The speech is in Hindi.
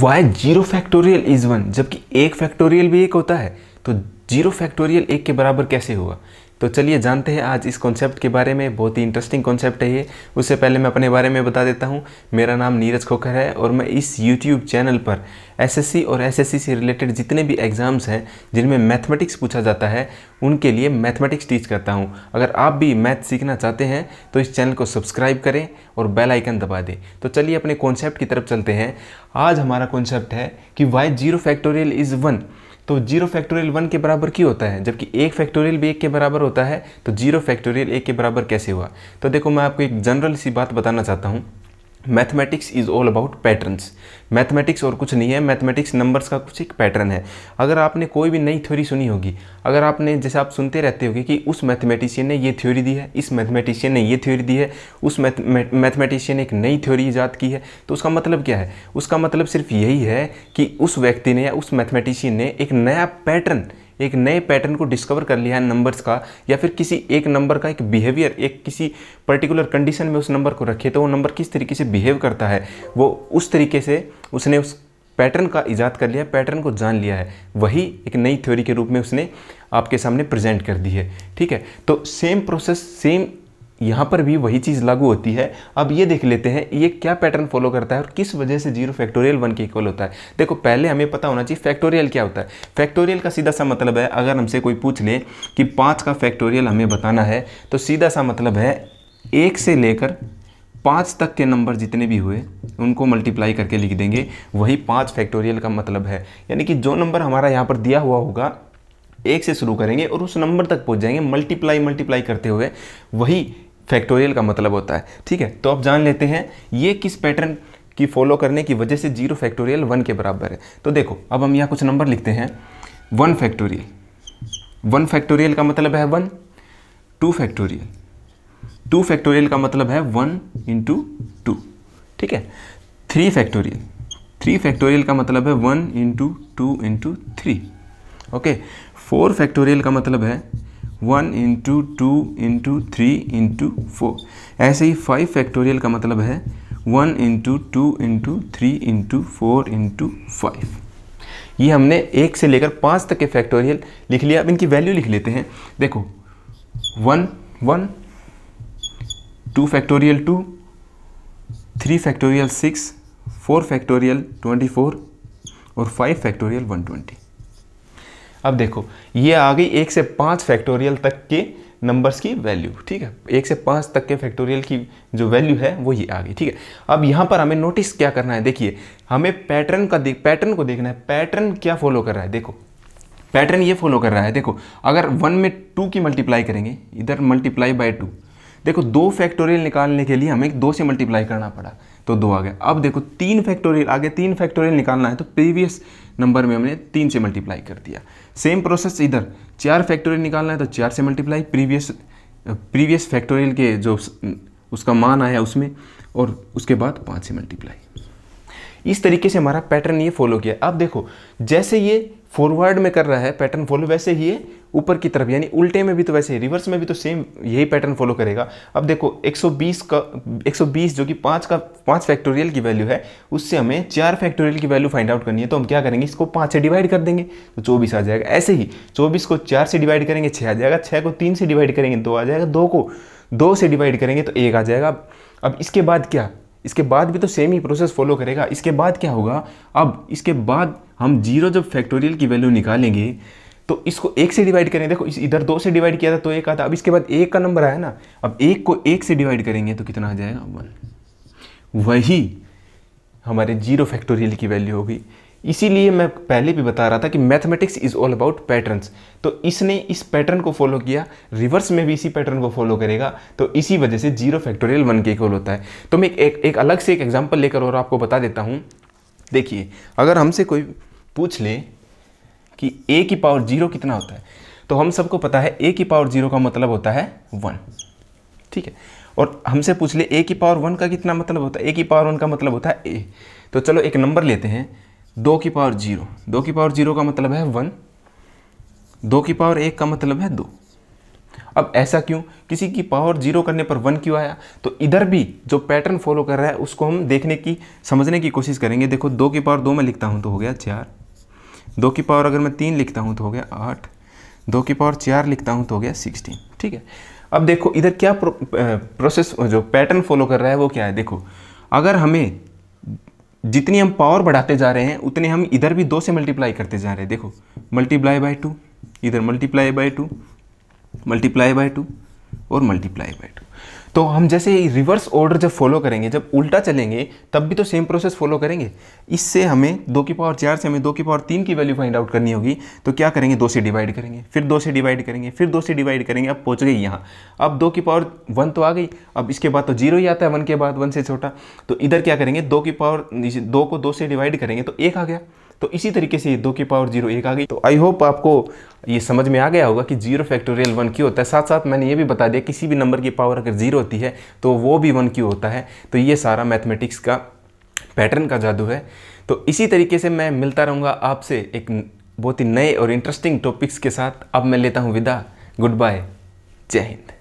Y zero factorial is one जबकि एक फैक्टोरियल भी एक होता है तो जीरो फैक्टोरियल एक के बराबर कैसे होगा तो चलिए जानते हैं आज इस कॉन्सेप्ट के बारे में बहुत ही इंटरेस्टिंग कॉन्सेप्ट है ये उससे पहले मैं अपने बारे में बता देता हूँ मेरा नाम नीरज खोखर है और मैं इस यूट्यूब चैनल पर एसएससी और एसएससी से रिलेटेड जितने भी एग्ज़ाम्स हैं जिनमें मैथमेटिक्स पूछा जाता है उनके लिए मैथमेटिक्स टीच करता हूँ अगर आप भी मैथ सीखना चाहते हैं तो इस चैनल को सब्सक्राइब करें और बेल आइकन दबा दें तो चलिए अपने कॉन्सेप्ट की तरफ चलते हैं आज हमारा कॉन्सेप्ट है कि why zero factorial is one तो जीरो फैक्टोरियल वन के बराबर क्यों होता है जबकि एक फैक्टोरियल भी एक के बराबर होता है तो जीरो फैक्टोरियल एक के बराबर कैसे हुआ तो देखो मैं आपको एक जनरल सी बात बताना चाहता हूँ mathematics is all about patterns mathematics और कुछ नहीं है मैथमेटिक्स नंबर्स का कुछ एक पैटर्न है अगर आपने कोई भी नई थ्योरी सुनी होगी अगर आपने जैसे आप सुनते रहते होगे कि उस मैथमेटिशियन ने ये थ्योरी दी है इस मैथमेटिशियन ने ये थ्योरी दी है उस मैथमेटिशियन ने एक नई थ्योरी ईजाद की है तो उसका मतलब क्या है उसका मतलब सिर्फ यही है कि उस व्यक्ति ने या उस मैथमेटिशियन ने एक नया पैटर्न एक नए पैटर्न को डिस्कवर कर लिया है नंबर्स का या फिर किसी एक नंबर का एक बिहेवियर एक किसी पर्टिकुलर कंडीशन में उस नंबर को रखे तो वो नंबर किस तरीके से बिहेव करता है वो उस तरीके से उसने उस पैटर्न का इजाद कर लिया पैटर्न को जान लिया है वही एक नई थ्योरी के रूप में उसने आपके सामने प्रेजेंट कर दी है ठीक है तो सेम प्रोसेस सेम यहाँ पर भी वही चीज़ लागू होती है अब ये देख लेते हैं ये क्या पैटर्न फॉलो करता है और किस वजह से जीरो फैक्टोरियल वन के इक्वल होता है देखो पहले हमें पता होना चाहिए फैक्टोरियल क्या होता है फैक्टोरियल का सीधा सा मतलब है अगर हमसे कोई पूछ ले कि पाँच का फैक्टोरियल हमें बताना है तो सीधा सा मतलब है एक से लेकर पाँच तक के नंबर जितने भी हुए उनको मल्टीप्लाई करके लिख देंगे वही पाँच फैक्टोरियल का मतलब है यानी कि जो नंबर हमारा यहाँ पर दिया हुआ होगा एक से शुरू करेंगे और उस नंबर तक पहुँच जाएंगे मल्टीप्लाई मल्टीप्लाई करते हुए वही फैक्टोरियल का मतलब होता है ठीक है तो आप जान लेते हैं ये किस पैटर्न की फॉलो करने की वजह से जीरो फैक्टोरियल वन के बराबर है तो देखो अब हम यहाँ कुछ नंबर लिखते हैं वन फैक्टोरियल वन फैक्टोरियल का मतलब है one two factorial two factorial का मतलब है वन इंटू टू ठीक है थ्री फैक्टोरियल थ्री फैक्टोरियल का मतलब है one into two into three okay four factorial का मतलब है one into two into three into four ऐसे ही फाइव फैक्टोरियल का मतलब है one into two into three into four into five ये हमने एक से लेकर पाँच तक के फैक्टोरियल लिख लिया अब इनकी वैल्यू लिख लेते हैं देखो one one two factorial two three factorial six four factorial twenty four और फाइव फैक्टोरियल वन ट्वेंटी अब देखो ये आ गई एक से पाँच फैक्टोरियल तक के नंबर्स की वैल्यू ठीक है एक से पाँच तक के फैक्टोरियल की जो वैल्यू है वो ये आ गई ठीक है अब यहाँ पर हमें नोटिस क्या करना है देखिए हमें पैटर्न का पैटर्न को देखना है पैटर्न क्या फॉलो कर रहा है देखो पैटर्न ये फॉलो कर रहा है देखो अगर वन में टू की मल्टीप्लाई करेंगे इधर मल्टीप्लाई बाय टू देखो दो फैक्टोरियल निकालने के लिए हमें दो से मल्टीप्लाई करना पड़ा तो दो आ गया अब देखो तीन फैक्टोरियल आगे तीन फैक्टोरियल निकालना है तो प्रीवियस नंबर में हमने तीन से मल्टीप्लाई कर दिया सेम प्रोसेस इधर चार फैक्टोरियल निकालना है तो चार से मल्टीप्लाई प्रीवियस प्रीवियस फैक्टोरियल के जो उसका मान आया उसमें और उसके बाद पाँच से मल्टीप्लाई इस तरीके से हमारा पैटर्न ये फॉलो किया अब देखो जैसे ये फॉरवर्ड में कर रहा है पैटर्न फॉलो वैसे ही है ऊपर की तरफ यानी उल्टे में भी तो वैसे ही रिवर्स में भी तो सेम यही पैटर्न फॉलो करेगा अब देखो 120 का 120 जो कि पाँच का पाँच फैक्टोरियल की वैल्यू है उससे हमें चार फैक्टोरियल की वैल्यू फाइंड आउट करनी है तो हम क्या करेंगे इसको पाँच से डिवाइड कर देंगे तो चौबीस आ जाएगा ऐसे ही चौबीस को चार से डिवाइड करेंगे छः आ जाएगा छः को तीन से डिवाइड करेंगे दो आ जाएगा दो को दो से डिवाइड करेंगे तो एक आ जाएगा अब इसके बाद क्या इसके बाद भी तो सेम ही प्रोसेस फॉलो करेगा इसके बाद क्या होगा अब इसके बाद हम जीरो जब फैक्टोरियल की वैल्यू निकालेंगे तो इसको एक से डिवाइड करें देखो इस इधर दो से डिवाइड किया था तो एक आता अब इसके बाद एक का नंबर आया ना अब एक को एक से डिवाइड करेंगे तो कितना आ जाएगा वन वही हमारे जीरो फैक्टोरियल की वैल्यू होगी इसीलिए मैं पहले भी बता रहा था कि mathematics is all about patterns तो इसने इस पैटर्न को फॉलो किया रिवर्स में भी इसी पैटर्न को फॉलो करेगा तो इसी वजह से जीरो फैक्टोरियल वन के इक्वल होता है तो मैं एक, एक अलग से एक एग्जाम्पल लेकर और आपको बता देता हूँ देखिए अगर हमसे कोई पूछ ले कि ए की पावर जीरो कितना होता है तो हम सबको पता है ए की पावर जीरो का मतलब होता है वन ठीक है और हमसे पूछ ले ए की पावर वन का कितना मतलब होता है ए की पावर वन का मतलब होता है ए तो चलो एक नंबर लेते हैं दो की पावर जीरो दो की पावर जीरो का मतलब है वन दो की पावर एक का मतलब है दो अब ऐसा क्यों किसी की पावर जीरो करने पर वन क्यों आया तो इधर भी जो पैटर्न फॉलो कर रहा है उसको हम देखने की समझने की कोशिश करेंगे देखो दो की पावर दो में लिखता हूँ तो हो गया चार दो की पावर अगर मैं तीन लिखता हूँ तो हो गया आठ दो की पावर चार लिखता हूँ तो हो गया सिक्सटीन ठीक है अब देखो इधर क्या प्रोसेस जो पैटर्न फॉलो कर रहा है वो क्या है देखो अगर हमें जितनी हम पावर बढ़ाते जा रहे हैं उतने हम इधर भी दो से मल्टीप्लाई करते जा रहे हैं देखो मल्टीप्लाई बाय टू इधर multiply by two multiply by two और मल्टीप्लाई बाय तो हम जैसे रिवर्स ऑर्डर जब फॉलो करेंगे जब उल्टा चलेंगे तब भी तो सेम प्रोसेस फॉलो करेंगे इससे हमें दो की पावर चार से हमें दो की पावर तीन की वैल्यू फाइंड आउट करनी होगी तो क्या करेंगे दो से डिवाइड करेंगे फिर दो से डिवाइड करेंगे फिर दो से डिवाइड करेंगे अब पहुँच गई यहाँ अब दो की पावर वन तो आ गई अब इसके बाद तो जीरो ही आता है वन के बाद वन से छोटा तो इधर क्या करेंगे दो की पावर दो को दो से डिवाइड करेंगे तो एक आ गया तो इसी तरीके से ये दो की पावर जीरो एक आ गई तो आई होप आपको ये समझ में आ गया होगा कि जीरो फैक्टोरियल वन क्यों होता है साथ साथ मैंने ये भी बता दिया किसी भी नंबर की पावर अगर जीरो होती है तो वो भी वन क्यों होता है तो ये सारा मैथमेटिक्स का पैटर्न का जादू है तो इसी तरीके से मैं मिलता रहूँगा आपसे एक बहुत ही नए और इंटरेस्टिंग टॉपिक्स के साथ अब मैं लेता हूँ विदा गुड बाय जय हिंद